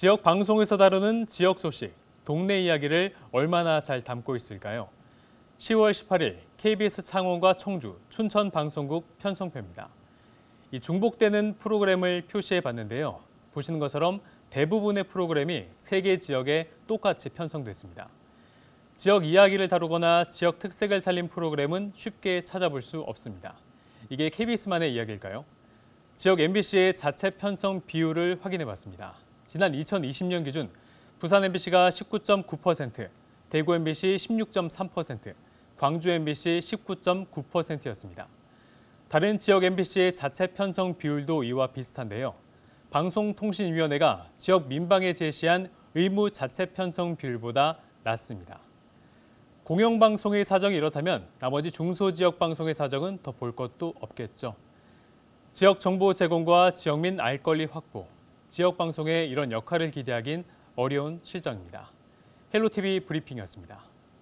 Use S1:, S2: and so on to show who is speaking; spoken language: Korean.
S1: 지역 방송에서 다루는 지역 소식, 동네 이야기를 얼마나 잘 담고 있을까요? 10월 18일 KBS 창원과 청주, 춘천 방송국 편성표입니다. 이 중복되는 프로그램을 표시해 봤는데요. 보시는 것처럼 대부분의 프로그램이 세 개 지역에 똑같이 편성됐습니다. 지역 이야기를 다루거나 지역 특색을 살린 프로그램은 쉽게 찾아볼 수 없습니다. 이게 KBS만의 이야기일까요? 지역 MBC의 자체 편성 비율을 확인해 봤습니다. 지난 2020년 기준 부산 MBC가 19.9%, 대구 MBC 16.3%, 광주 MBC 19.9%였습니다. 다른 지역 MBC의 자체 편성 비율도 이와 비슷한데요. 방송통신위원회가 지역 민방에 제시한 의무 자체 편성 비율보다 낮습니다. 공영방송의 사정이 이렇다면 나머지 중소지역 방송의 사정은 더 볼 것도 없겠죠. 지역 정보 제공과 지역민 알 권리 확보, 지역 방송의 이런 역할을 기대하긴 어려운 실정입니다. 헬로TV 브리핑이었습니다.